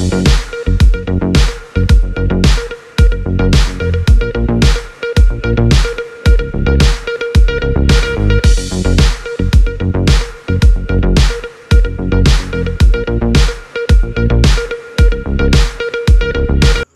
Música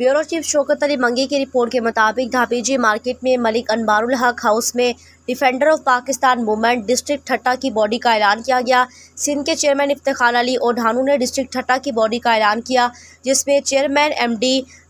bureau chief Shaukat Ali मंगी की report के मुताबिक धापीजी मार्केट में मलिक अनबारुल हक हाउस में defender of Pakistan movement district Thatta की बॉडी का ऐलान किया गया सिंध के चेयरमैन इफ्तार अली और ढानू ने डिस्ट्रिक्ट ठट्टा की बॉडी का ऐलान किया जिसमें chairman M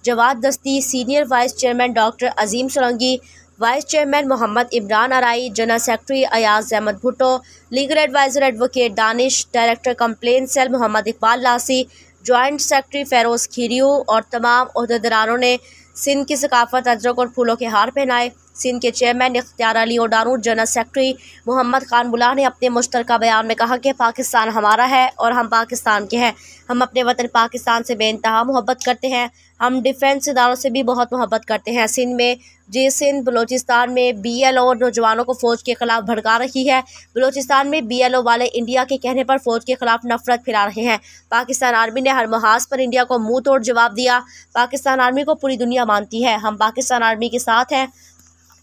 Jawad Dasti senior vice chairman doctor Azeem Solangi vice chairman Mohammad Imran आरई general secretary Ayaz Ahmed Bhutto legal adviser advocate Danish director complain cell Mohammad Iqbal Lasi joint secretary Feroz Khirio और तमाम अहदेदारों ने सिंध की सकाफ़त अजरक और फूलों के हार पहनाए सिंध के चेयरमैन इख्तियार अली और डारू जनरल सेक्रेटरी मोहम्मद खान बुलाह ने अपने मुश्तरक बयान में कहा कि पाकिस्तान हमारा है और हम पाकिस्तान के हैं हम अपने वतन पाकिस्तान से बेानतहा मोहब्बत करते हैं हम डिफेंस इदारों से भी बहुत मोहब्बत करते हैं सिंध में जी सिंध बलोचिस्तान में बी एल ओ नौजवानों को फ़ौज के खिलाफ भड़का रही है बलोचिस्तान में बी एल ओ वाले इंडिया के कहने पर फ़ौज के खिलाफ नफरत फैला रहे हैं पाकिस्तान आर्मी ने हर महाज पर इंडिया को मुंह तोड़ जवाब दिया पाकिस्तान आर्मी को पूरी दुनिया मानती है हम पाकिस्तान आर्मी के साथ हैं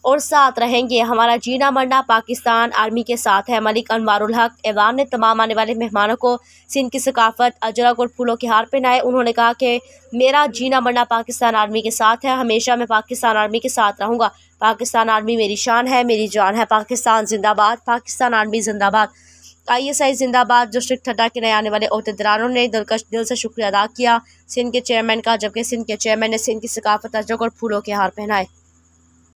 और साथ रहेंगे हमारा जीना मरना पाकिस्तान आर्मी के साथ है मलिक अनवारुल हक ऐवान ने तमाम आने वाले मेहमानों को सिंध की सकाफत अजरक और फूलों के हार पहनाए उन्होंने कहा कि मेरा जीना मरना पाकिस्तान आर्मी के साथ है हमेशा मैं पाकिस्तान आर्मी के साथ रहूँगा पाकिस्तान आर्मी मेरी शान है मेरी जान है पाकिस्तान जिंदाबाद पाकिस्तान आर्मी जिंदाबाद आई एस आई जिंदाबाद डिस्ट्रिक्ट ठड्डा के नए आने वाले अहदेदारों ने दिलकश दिल से शुक्रिया अदा किया सिंध के चेयरमैन का जबकि सिंध के चेयरमैन ने सिंध की सकाफत अजरक और फूलों के हार पहनाए